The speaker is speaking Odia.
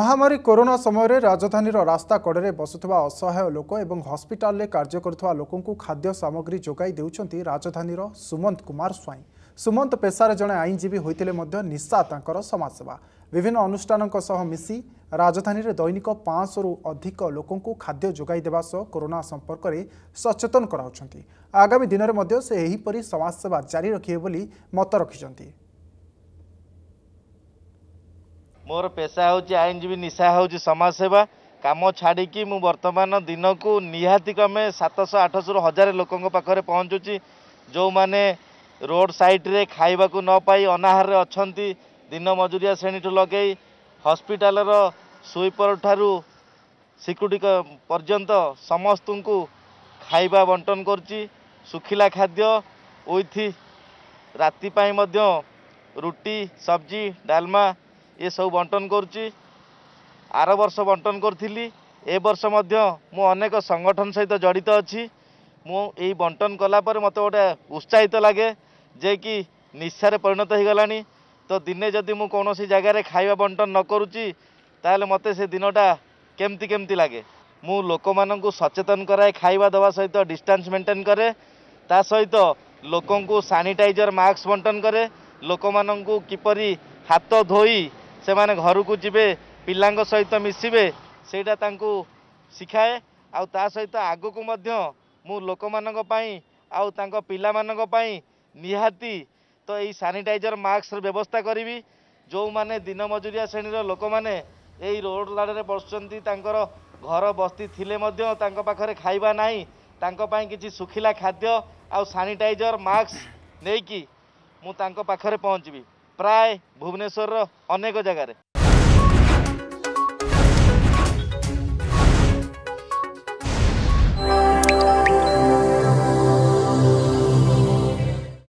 ମହାମାରୀ କରୋନା ସମୟରେ ରାଜଧାନୀର ରାସ୍ତା କଡ଼ରେ ବସୁଥିବା ଅସହାୟ ଲୋକ ଏବଂ ହସ୍ପିଟାଲରେ କାର୍ଯ୍ୟ କରୁଥିବା ଲୋକଙ୍କୁ ଖାଦ୍ୟ ସାମଗ୍ରୀ ଯୋଗାଇ ଦେଉଛନ୍ତି ରାଜଧାନୀର ସୁମନ୍ତ କୁମାର ସ୍ୱାଇଁ ସୁମନ୍ତ ପେଶାରେ ଜଣେ ଆଇନଜୀବୀ ହୋଇଥିଲେ ମଧ୍ୟ ନିଶା ତାଙ୍କର ସମାଜସେବା ବିଭିନ୍ନ ଅନୁଷ୍ଠାନଙ୍କ ସହ ମିଶି ରାଜଧାନୀରେ ଦୈନିକ ପାଞ୍ଚଶହରୁ ଅଧିକ ଲୋକଙ୍କୁ ଖାଦ୍ୟ ଯୋଗାଇ ଦେବା ସହ କରୋନା ସମ୍ପର୍କରେ ସଚେତନ କରାଉଛନ୍ତି ଆଗାମୀ ଦିନରେ ମଧ୍ୟ ସେ ଏହିପରି ସମାଜସେବା ଜାରି ରଖିବେ ବୋଲି ମତ ରଖିଛନ୍ତି ମୋର ପେଶା ହେଉଛି ଆଇନଜୀବୀ ନିଶା ହେଉଛି ସମାଜସେବା କାମ ଛାଡ଼ିକି ମୁଁ ବର୍ତ୍ତମାନ ଦିନକୁ ନିହାତି କ୍ରମେ ସାତଶହ ଆଠଶହରୁ ହଜାର ଲୋକଙ୍କ ପାଖରେ ପହଞ୍ଚୁଛି ଯେଉଁମାନେ ରୋଡ଼ ସାଇଡ଼୍ରେ ଖାଇବାକୁ ନ ପାଇ ଅନାହାରରେ ଅଛନ୍ତି ଦିନ ମଜୁରିଆ ଶ୍ରେଣୀଠୁ ଲଗେଇ ହସ୍ପିଟାଲର ସୁଇପର ଠାରୁ ସିକ୍ୟୁରିଟି ପର୍ଯ୍ୟନ୍ତ ସମସ୍ତଙ୍କୁ ଖାଇବା ବଣ୍ଟନ କରୁଛି ଶୁଖିଲା ଖାଦ୍ୟ ଉଇଥ ରାତି ପାଇଁ ମଧ୍ୟ ରୁଟି ସବ୍ଜି ଡାଲମା ଇଏ ସବୁ ବଣ୍ଟନ କରୁଛି ଆର ବର୍ଷ ବଣ୍ଟନ କରିଥିଲି ଏ ବର୍ଷ ମଧ୍ୟ ମୁଁ ଅନେକ ସଂଗଠନ ସହିତ ଜଡ଼ିତ ଅଛି ମୁଁ ଏଇ ବଣ୍ଟନ କଲାପରେ ମୋତେ ଗୋଟେ ଉତ୍ସାହିତ ଲାଗେ ଯେ କି ନିଶାରେ ପରିଣତ ହୋଇଗଲାଣି ତ ଦିନେ ଯଦି ମୁଁ କୌଣସି ଜାଗାରେ ଖାଇବା ବଣ୍ଟନ ନ କରୁଛି ତାହେଲେ ମୋତେ ସେ ଦିନଟା କେମିତି କେମିତି ଲାଗେ ମୁଁ ଲୋକମାନଙ୍କୁ ସଚେତନ କରାଏ ଖାଇବା ଦେବା ସହିତ ଡିଷ୍ଟାନ୍ସ ମେଣ୍ଟେନ୍ କରେ ତା ସହିତ ଲୋକଙ୍କୁ ସାନିଟାଇଜର ମାସ୍କ ବଣ୍ଟନ କରେ ଲୋକମାନଙ୍କୁ କିପରି ହାତ ଧୋଇ ସେମାନେ ଘରକୁ ଯିବେ ପିଲାଙ୍କ ସହିତ ମିଶିବେ ସେଇଟା ତାଙ୍କୁ ଶିଖାଏ ଆଉ ତା ସହିତ ଆଗକୁ ମଧ୍ୟ ମୁଁ ଲୋକମାନଙ୍କ ପାଇଁ ଆଉ ତାଙ୍କ ପିଲାମାନଙ୍କ ପାଇଁ ନିହାତି ତ ଏଇ ସାନିଟାଇଜର ମାସ୍କର ବ୍ୟବସ୍ଥା କରିବି ଯେଉଁମାନେ ଦିନମଜୁରିଆ ଶ୍ରେଣୀର ଲୋକମାନେ ଏଇ ରୋଡ଼ ଲାଡ଼ରେ ବସୁଛନ୍ତି ତାଙ୍କର ଘର ବସ୍ତି ଥିଲେ ମଧ୍ୟ ତାଙ୍କ ପାଖରେ ଖାଇବା ନାହିଁ ତାଙ୍କ ପାଇଁ କିଛି ଶୁଖିଲା ଖାଦ୍ୟ ଆଉ ସାନିଟାଇଜର ମାସ୍କ ନେଇକି ମୁଁ ତାଙ୍କ ପାଖରେ ପହଞ୍ଚିବି ପ୍ରାୟ ଭୁବନେଶ୍ୱରର ଅନେକ ଜାଗାରେ